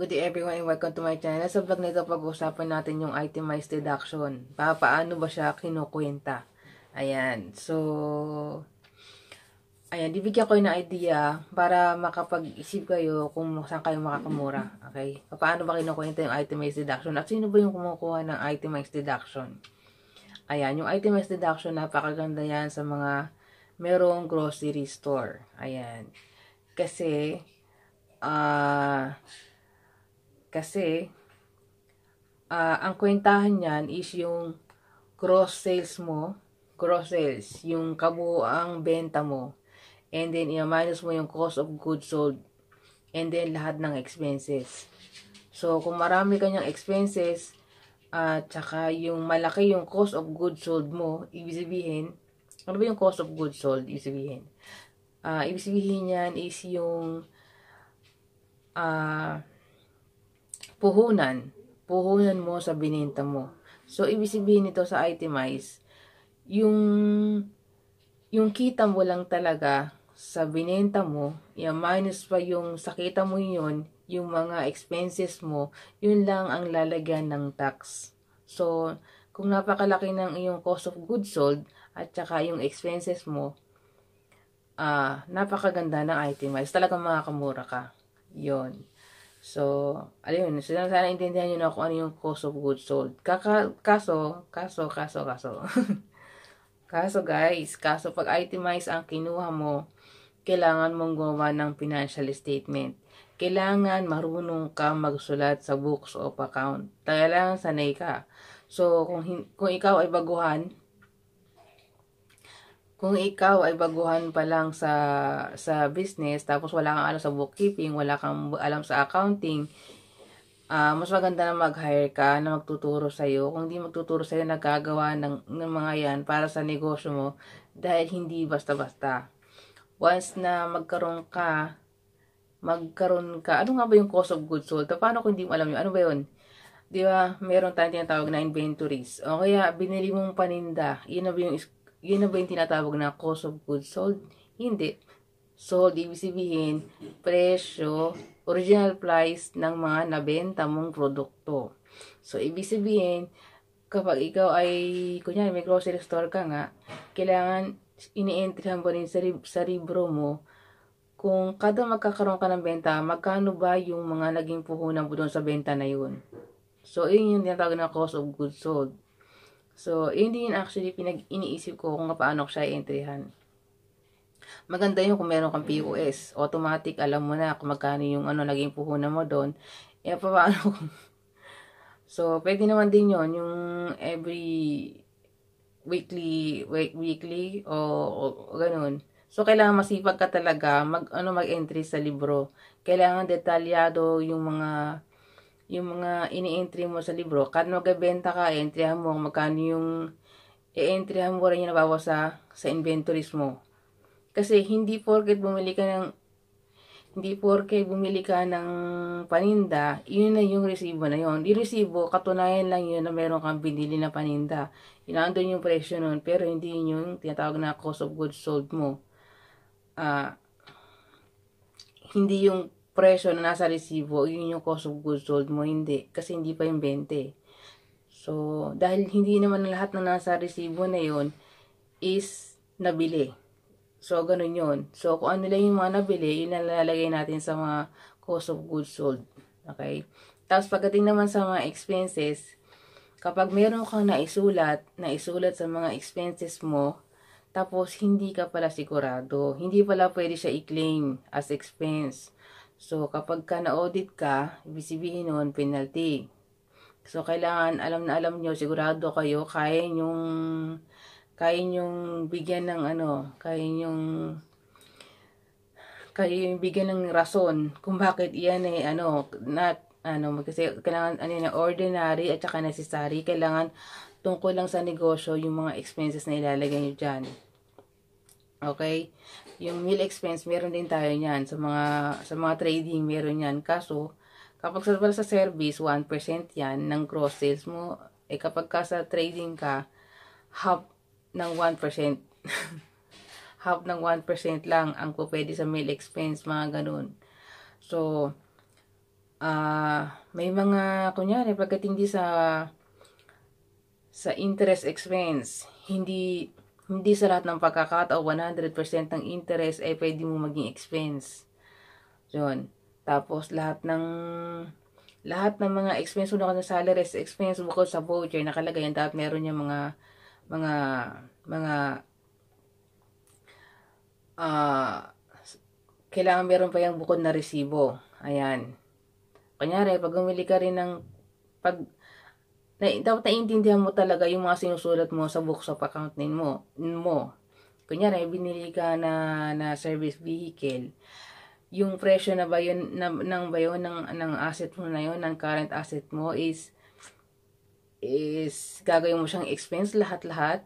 Good day everyone and welcome to my channel. Sa vlog na ito, pag usapan natin yung itemized deduction. Pa paano ba siya kinukwenta? Ayan. So, ayan, Dibigyan ko yung idea para makapag-isip kayo kung saan kayo makakamura. Okay? paano ba kinukwenta yung itemized deduction? At sino ba yung kumukuha ng itemized deduction? Ayan, yung itemized deduction, napakaganda yan sa mga merong grocery store. Ayan. Kasi, ah, uh, kasi, uh, ang kwentahan niyan is yung gross sales mo, gross sales, yung kabuang benta mo, and then i-minus mo yung cost of goods sold, and then lahat ng expenses. So, kung marami kanyang expenses, at uh, saka yung malaki yung cost of goods sold mo, ibig sabihin, ano ba yung cost of goods sold, ibig sabihin? Uh, ibig sabihin yan is yung uh, puhunan. Puhunan mo sa bininta mo. So, ibig sabihin nito sa itemize, yung, yung kita mo lang talaga sa binenta mo, yung minus pa yung sakita mo yun, yung mga expenses mo, yun lang ang lalagyan ng tax. So, kung napakalaki ng iyong cost of goods sold at saka yung expenses mo, uh, napakaganda ng itemize. Talagang makakamura ka. Yun. So, alin yun, sana, sana intindihan nyo na kung ano yung cost of goods sold. Kaka, kaso, kaso, kaso, kaso. kaso guys, kaso pag itemize ang kinuha mo, kailangan mong gumawa ng financial statement. Kailangan marunong ka magsulat sa books of account. Kailangan sanay ka. So, kung, kung ikaw ay baguhan, kung ikaw ay baguhan pa lang sa sa business tapos wala kang alam sa bookkeeping, wala kang alam sa accounting, uh, mas maganda na mag-hire ka na magtuturo sa iyo. Kung hindi magtuturo sa iyo nagagawa ng ng mga 'yan para sa negosyo mo dahil hindi basta-basta. Once na magkaroon ka magkaroon ka, ano nga ba yung cost of goods sold? Paano kung hindi mo alam yun? Ano ba yun? Di ba, meron tayong tinatawag na inventories. O kaya, binili mong paninda. Yun na ba yung yun na ba yung tinatawag na cost of goods sold? Hindi. Sold, ibig sabihin, presyo, original price ng mga nabenta mong produkto. So, ibig sabihin, kapag ikaw ay, kunyari, may grocery store ka nga, kailangan ini-entryhan mo rin sa, rib- sa libro mo kung kada magkakaroon ka ng benta, magkano ba yung mga naging puhunan mo doon sa benta na yun? So, yun yung tinatawag na cost of goods sold. So, yun actually pinag-iniisip ko kung paano ko siya i-entryhan. Maganda yun kung meron kang POS. Automatic, alam mo na kung magkano yung ano, naging puhunan mo doon. E, paano kung... so, pwede naman din yun, yung every weekly, week, weekly, o, o, o ganun. So, kailangan masipag ka talaga mag, ano, mag-entry sa libro. Kailangan detalyado yung mga yung mga ini-entry mo sa libro, kahit magbebenta ka, entryhan mo magkano yung i-entryhan mo rin yung nabawas sa, sa inventories mo. Kasi hindi porket bumili ka ng hindi porke bumili ka ng paninda, yun na yung resibo na yun. Yung resibo, katunayan lang yun na meron kang binili na paninda. Inaandun yung presyo nun, pero hindi yun yung tinatawag na cost of goods sold mo. Uh, hindi yung presyo na nasa resibo, yun yung cost of goods sold mo, hindi. Kasi hindi pa yung 20 So, dahil hindi naman lahat na nasa resibo na yon is nabili. So, ganun yon So, kung ano lang yung mga nabili, yun ang lalagay natin sa mga cost of goods sold. Okay? Tapos, pagdating naman sa mga expenses, kapag meron kang naisulat, naisulat sa mga expenses mo, tapos hindi ka pala sigurado, hindi pala pwede siya i-claim as expense. So, kapag ka na-audit ka, ibig sabihin nun, penalty. So, kailangan, alam na alam nyo, sigurado kayo, kaya nyong, kaya nyong bigyan ng ano, kaya nyong, kaya yung bigyan ng rason kung bakit iyan ay ano, not, ano, kasi kailangan, ano na ordinary at saka necessary, kailangan tungkol lang sa negosyo yung mga expenses na ilalagay nyo dyan. Okay? Yung meal expense, meron din tayo niyan. Sa mga, sa mga trading, meron yan. Kaso, kapag sa, sa service, 1% yan ng cross sales mo. Eh, kapag ka sa trading ka, half ng 1%. half ng 1% lang ang pwede sa meal expense, mga ganun. So, uh, may mga, kunyari, pagdating di sa sa interest expense, hindi hindi sa lahat ng o 100% ng interest ay eh, pwede mo maging expense. yon Tapos, lahat ng lahat ng mga expense mo na sa salary sa expense bukod sa voucher nakalagay yan dapat meron niya mga mga mga uh, kailangan meron pa yung bukod na resibo ayan kunyari pag umili ka rin ng pag na, dapat naiintindihan mo talaga yung mga sinusulat mo sa books of account name mo. mo. Kunyari, binili ka na, na service vehicle, yung presyo na ba yun, na, ng ba yun, ng, ng asset mo na yun, ng current asset mo is, is gagawin mo siyang expense lahat-lahat.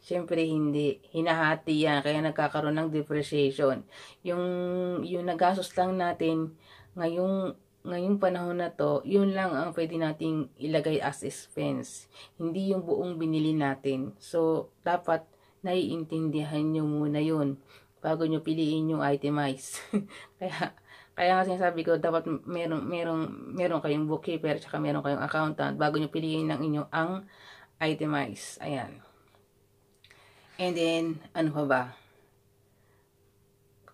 Siyempre, hindi. Hinahati yan. Kaya nagkakaroon ng depreciation. Yung, yung nagastos lang natin ngayong ngayong panahon na to, yun lang ang pwede nating ilagay as expense. Hindi yung buong binili natin. So, dapat naiintindihan nyo muna yun bago nyo piliin yung itemize. kaya, kaya nga sinasabi ko, dapat merong, merong, merong kayong bookkeeper, at meron kayong accountant bago nyo piliin ng inyo ang itemize. Ayan. And then, ano pa ba?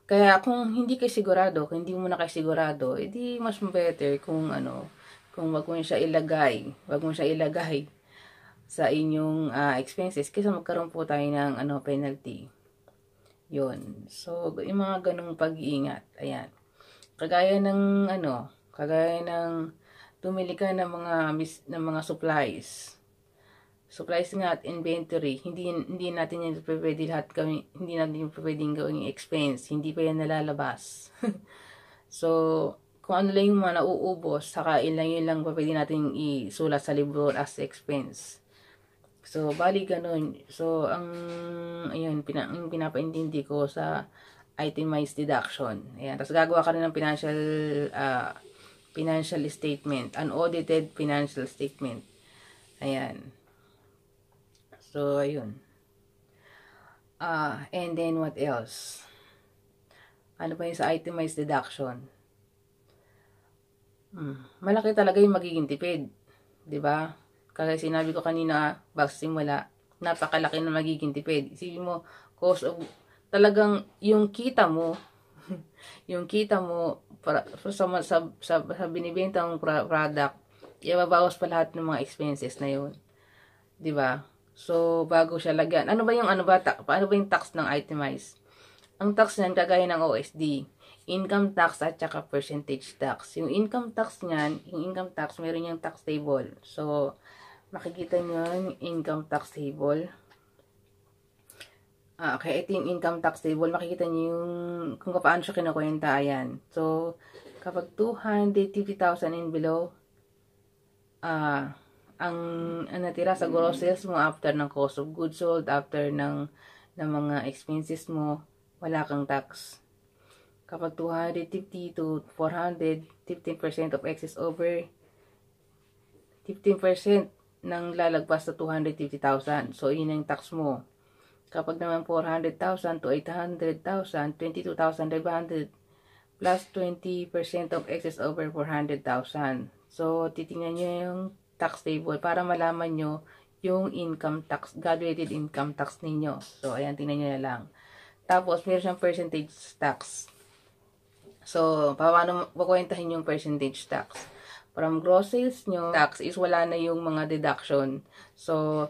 Kaya kung hindi kayo sigurado, kung hindi mo na kayo sigurado, edi mas better kung ano, kung wag mo siya ilagay, wag mo siya ilagay sa inyong uh, expenses kasi magkaroon po tayo ng ano, penalty. yon So, yung mga ganung pag-iingat. Ayan. Kagaya ng ano, kagaya ng tumili ka ng mga, ng mga supplies supplies nga at inventory, hindi, hindi natin yan pwede lahat kami, hindi natin pwedeng gawing expense, hindi pa yan nalalabas. so, kung ano lang yung mga nauubos, saka ilan yun lang pwede natin isulat sa libro as expense. So, bali ganun. So, ang, ayun, pina, ang pinapaintindi ko sa itemized deduction. Ayan. Tapos gagawa ka rin ng financial, uh, financial statement, unaudited financial statement. Ayan. So, ayun. Ah, and then what else? Ano ba yung sa itemized deduction? Hmm, malaki talaga yung magiging tipid. ba? Diba? Kasi sinabi ko kanina, back wala, napakalaki na magiging tipid. Isipin mo, cost of, talagang yung kita mo, yung kita mo para, sa, sa, sa, sa binibenta mong product, ibabawas pa lahat ng mga expenses na yun. ba? Diba? So, bago siya lagyan. Ano ba yung ano ba, paano ba yung tax ng itemize? Ang tax niyan, kagaya ng OSD, income tax at saka percentage tax. Yung income tax niyan, yung income tax, meron yung tax table. So, makikita nyo yung income tax table. Ah, okay, ito yung income tax table. Makikita nyo yung kung paano siya kinukwenta. Ayan. So, kapag 250,000 and below, ah, ang, natira sa gross sales mo after ng cost of goods sold, after ng, ng mga expenses mo, wala kang tax. Kapag 250 to 400, 15% of excess over 15% ng lalagpas sa 250,000. So, yun ang tax mo. Kapag naman 400,000 to 800,000, 22,500 plus 20% of excess over 400,000. So, titingnan nyo yung taxable para malaman nyo yung income tax, graduated income tax ninyo. So, ayan, tingnan nyo na lang. Tapos, meron siyang percentage tax. So, paano kukwentahin yung percentage tax? From gross sales nyo, tax is wala na yung mga deduction. So,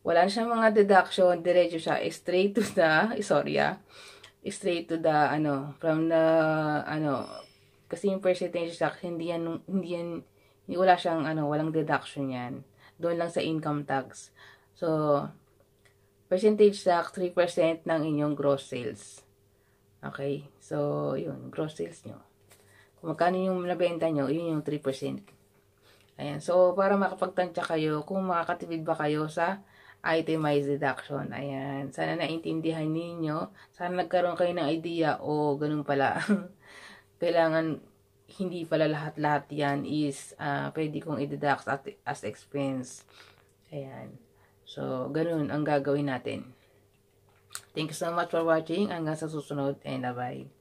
wala na siyang mga deduction, diretso siya straight to the, sorry ah, straight to the, ano, from the, ano, kasi yung percentage tax, hindi yan, hindi yan, wala siyang ano, walang deduction yan. Doon lang sa income tax. So, percentage tax, 3% ng inyong gross sales. Okay? So, yun, gross sales nyo. Kung magkano yung nabenta nyo, yun yung 3%. Ayan. So, para makapagtansya kayo, kung makakatipid ba kayo sa itemized deduction. Ayan. Sana naintindihan ninyo. Sana nagkaroon kayo ng idea. O, oh, ganun pala. Kailangan hindi pala lahat-lahat yan is uh, pwede kong i-deduct at, as expense. Ayan. So, ganun ang gagawin natin. Thank you so much for watching. Hanggang sa susunod and bye-bye.